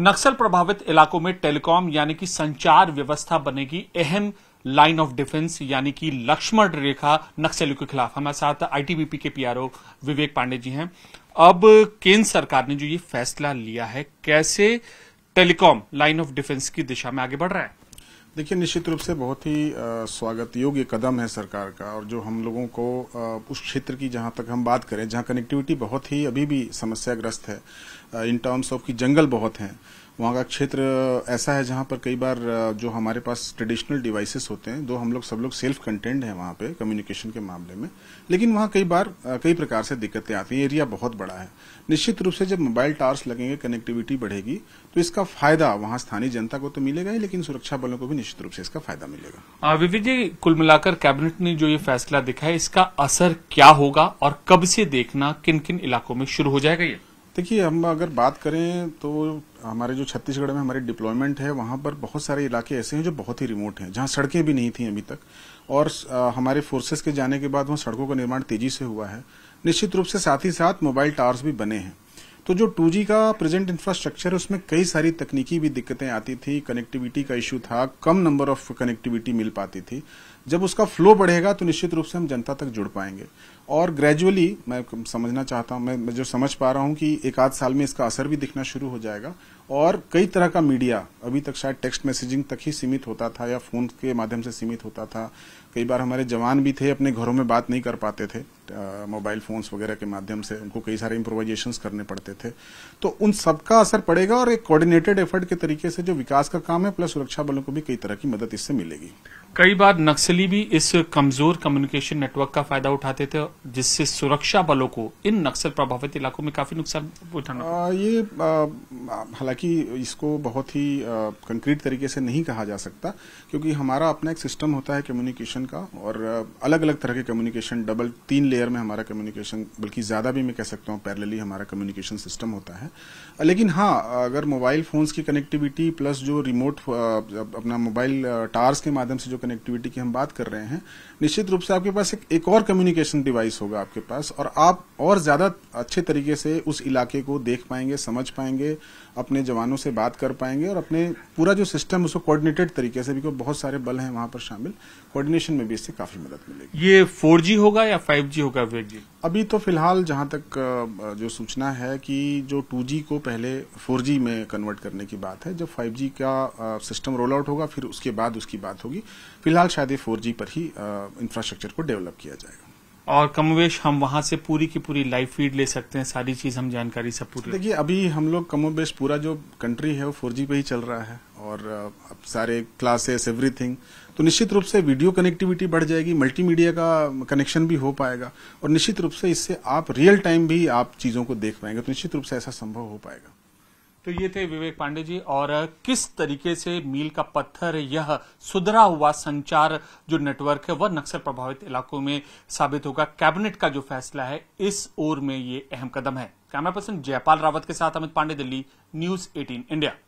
नक्सल प्रभावित इलाकों में टेलीकॉम यानी कि संचार व्यवस्था बनेगी अहम लाइन ऑफ डिफेंस यानी कि लक्ष्मण रेखा नक्सलियों के खिलाफ हमारे साथ आईटीबीपी के पीआरओ विवेक पांडे जी हैं अब केंद्र सरकार ने जो ये फैसला लिया है कैसे टेलीकॉम लाइन ऑफ डिफेंस की दिशा में आगे बढ़ रहा है देखिए निश्चित रूप से बहुत ही स्वागत योग्य कदम है सरकार का और जो हम लोगों को उस क्षेत्र की जहां तक हम बात करें जहां कनेक्टिविटी बहुत ही अभी भी समस्याग्रस्त है इन टर्म्स ऑफ की जंगल बहुत हैं वहाँ का क्षेत्र ऐसा है जहाँ पर कई बार जो हमारे पास ट्रेडिशनल डिवाइसेस होते हैं दो हम लोग सब लोग सेल्फ कंटेंट है वहाँ पे कम्युनिकेशन के मामले में लेकिन वहाँ कई बार कई प्रकार से दिक्कतें आती हैं एरिया बहुत बड़ा है निश्चित रूप से जब मोबाइल टावर्स लगेंगे कनेक्टिविटी बढ़ेगी तो इसका फायदा वहाँ स्थानीय जनता को तो मिलेगा ही लेकिन सुरक्षा बलों को भी निश्चित रूप से इसका फायदा मिलेगा विवेक जी कुल मिलाकर कैबिनेट ने जो ये फैसला दिखा है इसका असर क्या होगा और कब से देखना किन किन इलाकों में शुरू हो जाएगा ये देखिए हम अगर बात करें तो हमारे जो छत्तीसगढ़ में हमारे डिप्लॉयमेंट है वहाँ पर बहुत सारे इलाके ऐसे हैं जो बहुत ही रिमोट हैं जहाँ सड़कें भी नहीं थी अभी तक और हमारे फोर्सेस के जाने के बाद वहाँ सड़कों का निर्माण तेजी से हुआ है निश्चित रूप से साथ ही साथ मोबाइल टावर्स भी बने हैं तो जो टू का प्रेजेंट इंफ्रास्ट्रक्चर है उसमें कई सारी तकनीकी भी दिक्कतें आती थी कनेक्टिविटी का इश्यू था कम नंबर ऑफ कनेक्टिविटी मिल पाती थी जब उसका फ्लो बढ़ेगा तो निश्चित रूप से हम जनता तक जुड़ पाएंगे और ग्रेजुअली मैं समझना चाहता हूं मैं जो समझ पा रहा हूँ कि एक आध साल में इसका असर भी दिखना शुरू हो जाएगा और कई तरह का मीडिया अभी तक शायद टेक्स्ट मैसेजिंग तक ही सीमित होता था या फोन के माध्यम से सीमित होता था कई बार हमारे जवान भी थे अपने घरों में बात नहीं कर पाते थे मोबाइल फोन्स वगैरह के माध्यम से उनको कई सारे इम्प्रोवाइजेशन करने पड़ते थे तो उन सबका असर पड़ेगा और एक कोऑर्डिनेटेड एफर्ट के तरीके से जो विकास का काम है प्लस सुरक्षा बलों को भी कई तरह की मदद इससे मिलेगी कई बार नक्सली भी इस कमजोर कम्युनिकेशन नेटवर्क का फायदा उठाते थे जिससे सुरक्षा बलों को इन नक्सल प्रभावित इलाकों में काफी नुकसान उठाना ये हालांकि इसको बहुत ही कंक्रीट तरीके से नहीं कहा जा सकता क्योंकि हमारा अपना एक सिस्टम होता है कम्युनिकेशन का और अलग अलग तरह के कम्युनिकेशन डबल तीन लेयर में हमारा कम्युनिकेशन बल्कि ज्यादा भी मैं कह सकता हूँ पैरलली हमारा कम्युनिकेशन सिस्टम होता है लेकिन हाँ अगर मोबाइल फोन्स की कनेक्टिविटी प्लस जो रिमोट अपना मोबाइल टावर्स के माध्यम से जो कनेक्टिविटी की हम बात कर रहे हैं निश्चित रूप से आपके पास एक, एक और कम्युनिकेशन डिवाइस होगा आपके पास और आप और ज्यादा अच्छे तरीके से उस इलाके को देख पाएंगे समझ पाएंगे अपने जवानों से बात कर पाएंगे और अपने पूरा जो सिस्टम उसको कोऑर्डिनेटेड तरीके से बिकॉज बहुत सारे बल हैं वहां पर शामिल कोऑर्डिनेशन में भी इससे काफी मदद मिलेगी ये फोर होगा या फाइव होगा विवेक अभी तो फिलहाल जहाँ तक जो सूचना है कि जो 2G को पहले 4G में कन्वर्ट करने की बात है जब 5G का सिस्टम रोल आउट होगा फिर उसके बाद उसकी बात होगी फिलहाल शायद ये 4G पर ही इंफ्रास्ट्रक्चर को डेवलप किया जाएगा और कमोवेश हम वहां से पूरी की पूरी लाइव फीड ले सकते हैं सारी चीज हम जानकारी सब पूरी देखिए अभी हम लोग कमोवेश पूरा जो कंट्री है वो फोर पे ही चल रहा है और अब सारे क्लासेस एवरीथिंग तो निश्चित रूप से वीडियो कनेक्टिविटी बढ़ जाएगी मल्टीमीडिया का कनेक्शन भी हो पाएगा और निश्चित रूप से इससे आप रियल टाइम भी आप चीजों को देख पाएंगे तो निश्चित रूप से ऐसा संभव हो पाएगा तो ये थे विवेक पांडे जी और किस तरीके से मील का पत्थर यह सुधरा हुआ संचार जो नेटवर्क है वह नक्सल प्रभावित इलाकों में साबित होगा कैबिनेट का जो फैसला है इस ओर में ये अहम कदम है कैमरा पर्सन जयपाल रावत के साथ Amit Pandey Delhi news eighteen India